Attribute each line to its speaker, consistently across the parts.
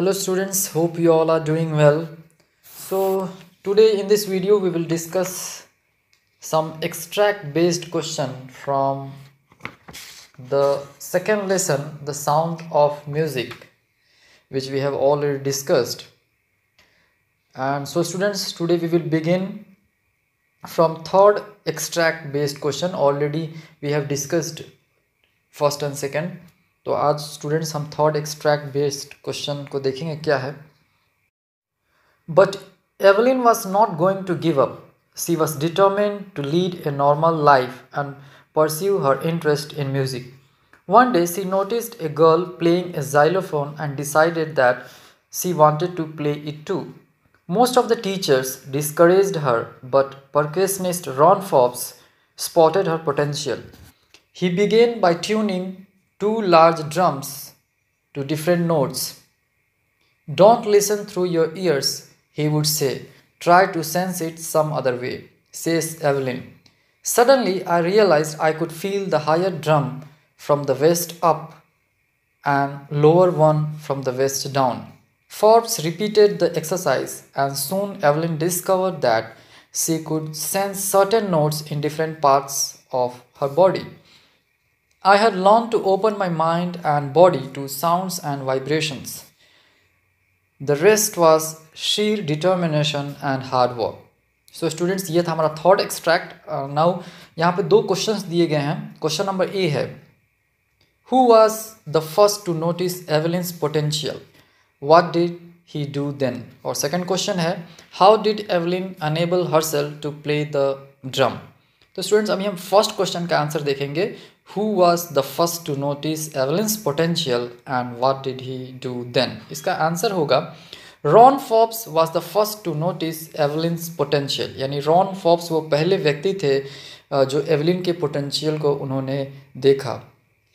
Speaker 1: hello students hope you all are doing well so today in this video we will discuss some extract based question from the second lesson the sound of music which we have already discussed and so students today we will begin from third extract based question already we have discussed first and second तो आज students हम third extract based question को देखेंगे क्या है but Evelyn was not going to give up she was determine to lead a normal life and pursue her interest in music one day she notice a girl playing a xylophone and decided that she wanted to play it to most of the teachers discourage her but percussionist Ron Forbes spotted her potential he began by tuning two large drums to different notes. Don't listen through your ears, he would say. Try to sense it some other way, says Evelyn. Suddenly, I realized I could feel the higher drum from the waist up and lower one from the waist down. Forbes repeated the exercise, and soon Evelyn discovered that she could sense certain notes in different parts of her body. I had longed to open my mind and body to sounds and vibrations. The rest was sheer determination and hard work so students ये था हमारा thought extract now यहाँ पे दो question दिए गए हैं question number A है who was the first to notice Evelyn's potential what did he do then और सेकेंड क्वेश्चन है how did Evelyn enable herself to play the drum तो स्टूडेंट्स अभी हम फर्स्ट क्वेश्चन का answer देखेंगे who was the first to notice Evelyn's potential and what did he do then इसका answer होगा Ron Forbes was the first to notice Evelyn's potential यानी Ron Forbes वो पहले व्यक्ति थे जो एवलिन के पोटेंशियल को उन्होंने देखा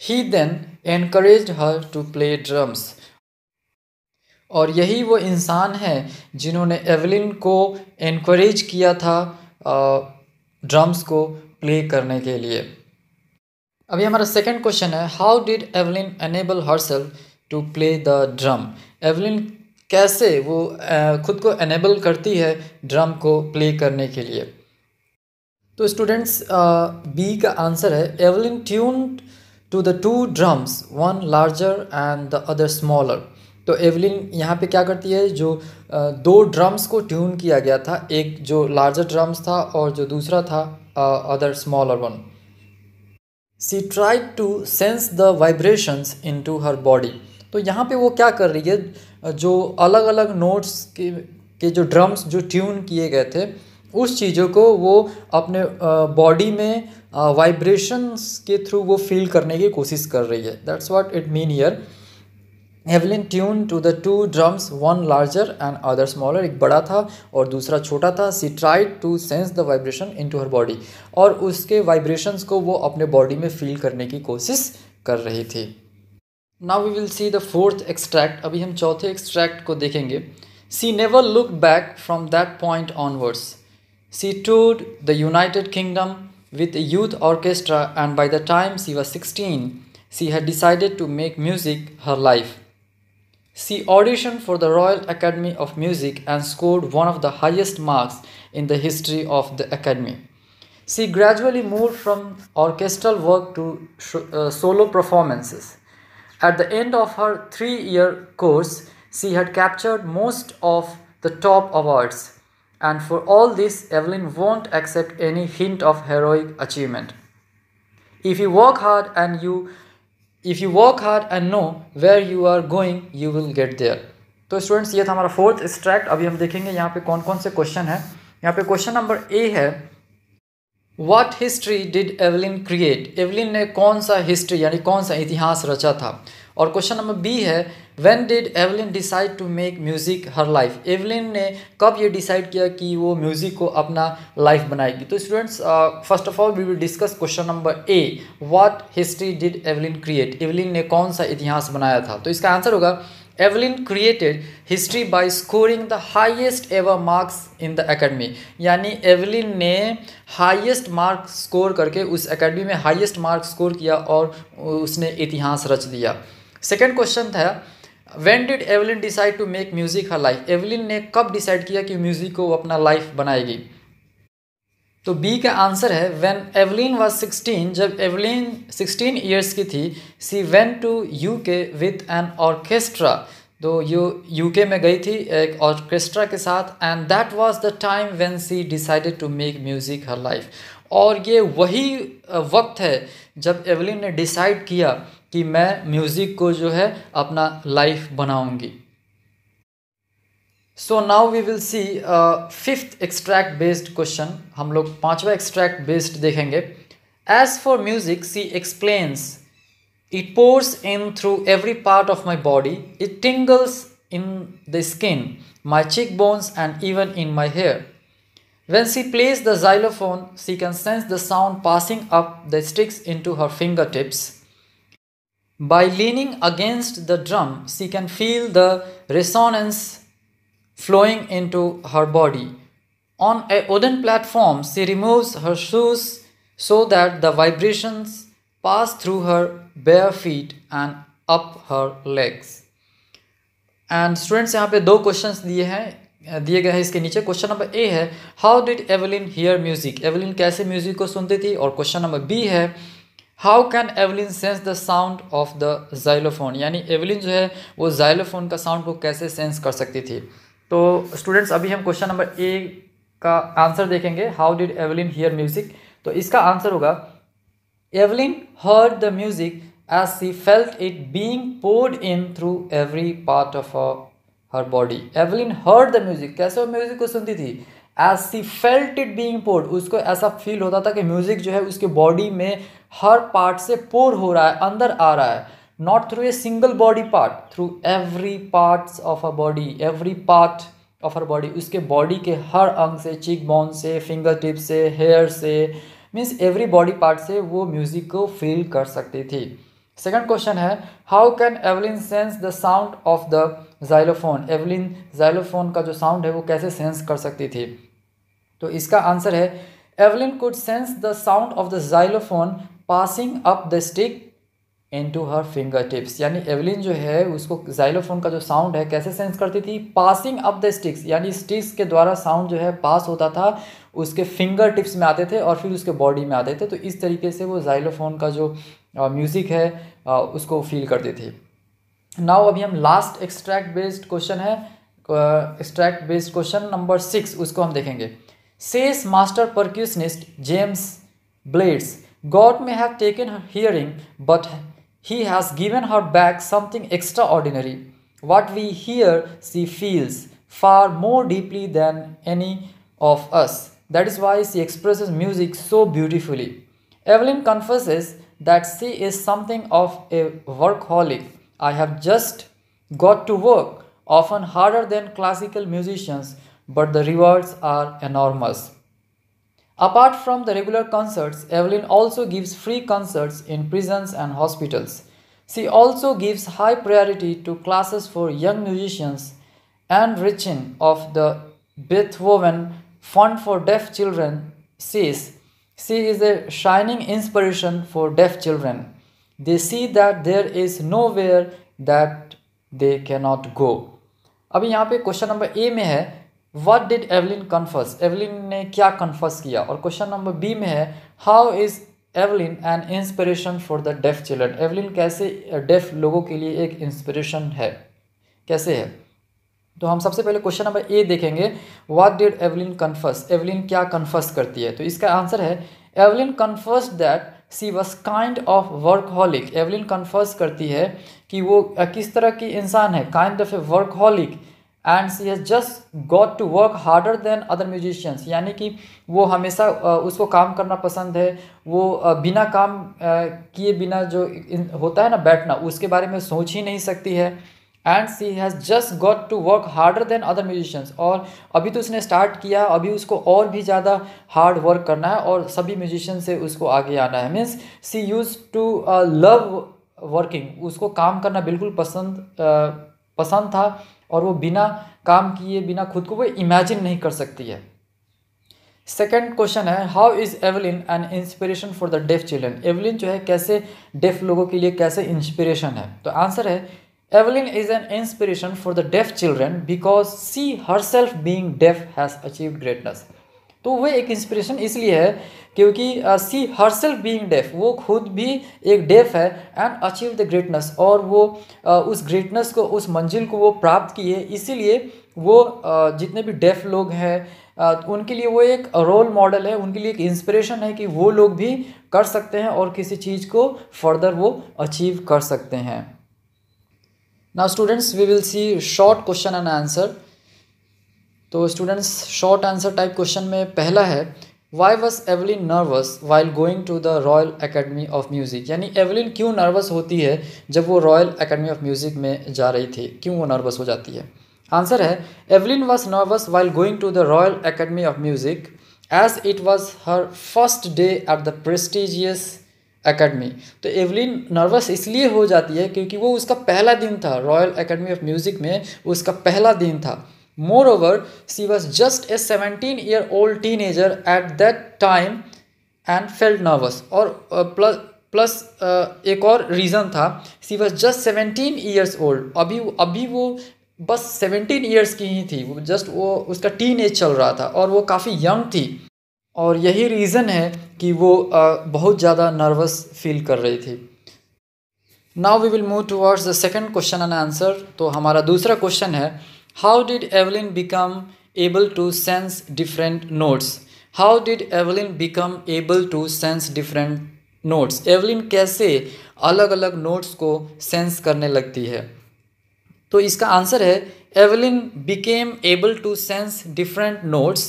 Speaker 1: he then encourage her to play drums और यही वो इंसान हैं जिन्होंने एवलिन को एनकरेज किया था ड्रम्स को प्ले करने के लिए अभी हमारा सेकंड क्वेश्चन है how did Evelyn enable herself to play the drum Evelyn कैसे वो खुद को एनेबल करती है ड्रम को प्ले करने के लिए तो स्टूडेंट्स बी का आंसर है Evelyn tune to the two drums one larger and the other smaller तो एवलिन यहाँ पे क्या करती है जो दो ड्रम्स को ट्यून किया गया था एक जो लार्जर ड्रम्स था और जो दूसरा था other smaller one she try to sense the vibrations into her body तो यहाँ पे वो क्या कर रही है जो अलग अलग नोट्स के के जो ड्रम्स जो ट्यून किए गए थे उस चीज़ों को वो अपने बॉडी में वाइब्रेशंस के थ्रू वो फील करने की कोशिश कर रही है that's what it mean here Evelyn tune to the two drums one larger and other smaller एक बड़ा था और दूसरा छोटा था she try to sense the vibration into her body और उसके वाइब्रेशंस को वो अपने बॉडी में फील करने की कोशिश कर रही थी now we will see the fourth extract अभी हम चौथे एक्सट्रैक्ट को देखेंगे she never look back from that point onwards she टूड the United Kingdom with a youth orchestra and by the time she was 16 she had decided to make music her life she auditioned for the Royal Academy of Music and scored one of the highest marks in the history of the Academy. She gradually moved from orchestral work to uh, solo performances. At the end of her three year course, she had captured most of the top awards, and for all this, Evelyn won't accept any hint of heroic achievement. If you work hard and you if you work hard and know where you are going you will get there तो students ये था हमारा fourth extract अभी हम देखेंगे यहाँ पे कौन कौन से क्वेश्चन है यहाँ पे क्वेश्चन नंबर ए है what history did Evelyn create Evelyn ने कौन सा हिस्ट्री यानी कौन सा इतिहास रचा था और क्वेश्चन नंबर बी है when did Evelyn decide to make music her life Evelyn ने कब ये डिसाइड किया कि वो म्यूज़िक को अपना लाइफ बनाएगी तो students first of all we will discuss question number A what history did Evelyn create Evelyn ने कौन सा इतिहास बनाया था तो इसका आंसर होगा Evelyn created history by scoring the highest ever marks in the academy यानी एवलिन ने हाइएस्ट मार्क्स स्कोर करके उस अकेडमी में हाइएस्ट मार्क्स स्कोर किया और उसने इतिहास रच दिया सेकेंड क्वेश्चन था when did Evelyn decide to make music her life Evelyn ने कब डिसाइड किया कि म्यूजिक को अपना लाइफ बनाएगी तो बी का आंसर है व्हेन एवलिन वाज 16 जब एवलिन 16 इयर्स की थी she went to UK with an orchestra तो यू यूके में गई थी एक ऑर्केस्ट्रा के साथ and that was the time when she decided to make music her life और ये वही वक्त है जब एवलिन ने डिसाइड किया कि मैं म्यूज़िक को जो है अपना लाइफ बनाऊंगी so now we will see fifth extract based question हम लोग पांचवा एक्सट्रैक्ट बेस्ड देखेंगे as for music she explains it pours in through every part of my body it tingles in the skin my cheek bones and even in my hair when she plays the xylophone she can sense the sound passing up the sticks into her finger tips By leaning against the drum, she can feel the resonance flowing into her body. On a wooden platform, she removes her shoes so that the vibrations pass through her bare feet and up her legs. And students, यहाँ पे दो questions दिए हैं दिए गए हैं इसके नीचे क्वेश्चन नंबर ए है how did Evelyn hear music Evelyn कैसे म्यूजिक को सुनती थी और question number B how can Evelyn sense the sound of the xylophone यानी एवलिन जो है वो जाइलोफोन का साउंड को कैसे सेंस कर सकती थी तो स्टूडेंट्स अभी हम क्वेश्चन नंबर ए का आंसर देखेंगे how did Evelyn hear music तो इसका आंसर होगा Evelyn heard the music as she felt it being poured in through every part of her body Evelyn heard the music कैसे वो music को सुनती थी as she felt it being poured उसको ऐसा फील होता था कि म्यूजिक जो है उसके बॉडी में हर पार्ट से पोर हो रहा है अंदर आ रहा है not through a single body part through every part of a body every part of her body उसके बॉडी के हर अंग से चीक बोन से फिंगर टिप से हेयर से मीन्स एवरी बॉडी पार्ट से वो म्यूज़िक को फील कर सकती थी सेकेंड क्वेश्चन है how can Evelyn sense the sound of the xylophone Evelyn xylophone का जो साउंड है वो कैसे सेंस कर सकती थी तो इसका आंसर है Evelyn could sense the sound of the xylophone passing up the stick into her finger tips यानी एवलिन जो है उसको जाइलोफोन का जो साउंड है कैसे सेंस करती थी पासिंग अप द स्टिक्स यानी स्टिक्स के द्वारा साउंड जो है पास होता था उसके फिंगर टिप्स में आते थे और फिर उसके बॉडी में आते थे तो इस तरीके से वो जाइलोफोन का जो म्यूज़िक है आ, उसको फील करती थी नाउ अभी हम लास्ट एक्सट्रैक्ट बेस्ड क्वेश्चन है extract based question number six उसको हम देखेंगे says master percussionist James Blades God may have taken her hearing, but he has given her back something extraordinary. What we hear, she feels far more deeply than any of us. That is why she expresses music so beautifully. Evelyn confesses that she is something of a workaholic. I have just got to work, often harder than classical musicians, but the rewards are enormous. Apart from the regular concerts, Evelyn also gives free concerts in prisons and hospitals. She also gives high priority to classes for young musicians and Richin of the Beethoven Fund for Deaf Children says she is a shining inspiration for deaf children. They see that there is nowhere that they cannot go. अभी यहाँ पे question number A में है what did Evelyn confess Evelyn ने क्या confers किया और question number B में है how is Evelyn an inspiration for the deaf children Evelyn कैसे डेफ uh, लोगों के लिए एक इंस्पिरेशन है कैसे है तो हम सबसे पहले क्वेश्चन नंबर ए देखेंगे what did Evelyn confess Evelyn क्या कन्फर्स करती है तो इसका आंसर है Evelyn confess that she was kind of workaholic Evelyn confess करती है कि वो uh, किस तरह की इंसान है kind of a workaholic and she has just got to work harder than other musicians यानी कि वो हमेशा उसको काम करना पसंद है वो बिना काम किए बिना जो होता है ना बैठना उसके बारे में सोच ही नहीं सकती है and she has just got to work harder than other musicians और अभी तो उसने स्टार्ट किया अभी उसको और भी ज़्यादा हार्ड वर्क करना है और सभी म्यूजिशियन से उसको आगे आना है means she use to love working उसको काम करना बिल्कुल पसंद uh, पसंद था और वो बिना काम किए बिना खुद को वो इमेजिन नहीं कर सकती है सेकेंड क्वेश्चन है how is Evelyn an inspiration for the deaf children Evelyn जो है कैसे डेफ लोगों के लिए कैसे इंस्पिरेशन है तो आंसर है Evelyn is an inspiration for the deaf children because she herself being deaf has achieve greatness तो वह एक इंस्पिरेशन इसलिए है क्योंकि she herself being deaf वो खुद भी एक डेफ है एंड अचीव द ग्रेटनेस और वो uh, उस ग्रेटनेस को उस मंजिल को वो प्राप्त की है इसीलिए वो uh, जितने भी डेफ लोग हैं uh, उनके लिए वो एक रोल मॉडल है उनके लिए एक इंस्पिरेशन है कि वो लोग भी कर सकते हैं और किसी चीज़ को फर्दर वो अचीव कर सकते हैं ना students we will see short question and answer तो students short answer type question में पहला है why was Evelyn nervous while going to the Royal Academy of Music यानी एवलिन क्यों नर्वस होती है जब वो रॉयल अकेडमी ऑफ म्यूज़िक में जा रही थी क्यों वो नर्वस हो जाती है आंसर है Evelyn was nervous while going to the Royal Academy of Music as it was her first day at the prestigious academy तो एवलिन नर्वस इसलिए हो जाती है क्योंकि वो उसका पहला दिन था रॉयल अकेडमी ऑफ म्यूज़िक में उसका पहला दिन था Moreover, she was just a 17 year old teenager at that time and felt nervous. और प्लस प्लस एक और रीज़न था she was just seventeen years old अभी अभी वो बस सेवेंटीन ईयर्स की ही थी वो जस्ट वो उसका टीन एज चल रहा था और वो काफ़ी यंग थी और यही रीज़न है कि वो uh, बहुत ज़्यादा नर्वस फील कर रही थी now we will move towards the second question and answer तो हमारा दूसरा क्वेश्चन है How did Evelyn become able to sense different notes? How did Evelyn become able to sense different notes? Evelyn कैसे अलग अलग नोट्स को sense करने लगती है तो इसका आंसर है Evelyn became able to sense different notes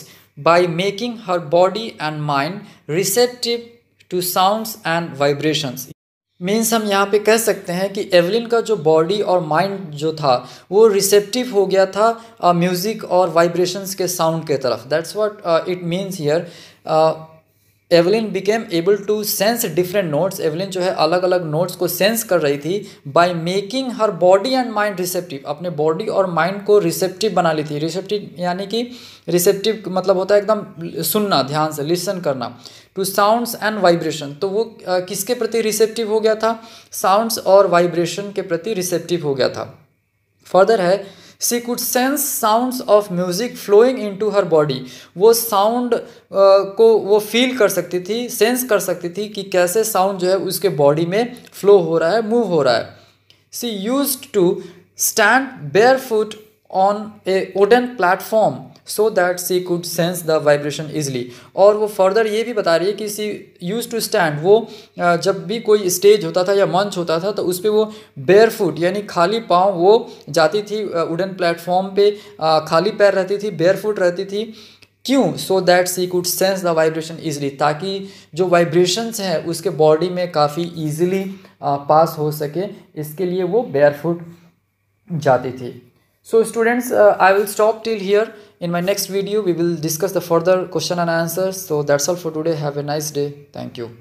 Speaker 1: by making her body and mind receptive to sounds and vibrations. Means हम यहाँ पे कह सकते हैं कि एवलिन का जो बॉडी और माइंड जो था वो रिसेप्टिव हो गया था म्यूज़िक uh, और वाइब्रेशंस के साउंड के तरफ that's what it means here Evelyn became able to sense different notes Evelyn जो है अलग अलग नोट्स को सेंस कर रही थी by making her body and mind receptive अपने बॉडी और माइंड को रिसेप्टिव बना ली थी रिसेप्टिव यानी कि रिसेप्टिव मतलब होता है एकदम सुनना ध्यान से लिसन करना टू साउंड्स एंड वाइब्रेशन तो वो किसके प्रति रिसेप्टिव हो गया था साउंड्स और वाइब्रेशन के प्रति रिसेप्टिव हो गया था फर्दर है she could sense sounds of music flowing into her body वो साउंड को वो फील कर सकती थी सेंस कर सकती थी कि कैसे साउंड जो है उसके बॉडी में फ्लो हो रहा है मूव हो रहा है she use to stand bare foot on a wooden platform so that she could sense the vibration easily और वो फर्दर ये भी बता रही है कि सी यूज़ टू स्टैंड वो जब भी कोई स्टेज होता था या मंच होता था तो उस पर वो बेयर फुट यानी खाली पाँव वो जाती थी वुडन प्लेटफॉर्म पर खाली पैर रहती थी बेयर फुट रहती थी क्यों so that she could sense the vibration easily ताकि जो वाइब्रेशंस हैं उसके बॉडी में काफ़ी ईजिली पास हो सके इसके लिए वो बेयर फुट जाती थी so students uh, i will stop till here in my next video we will discuss the further question and answers so that's all for today have a nice day thank you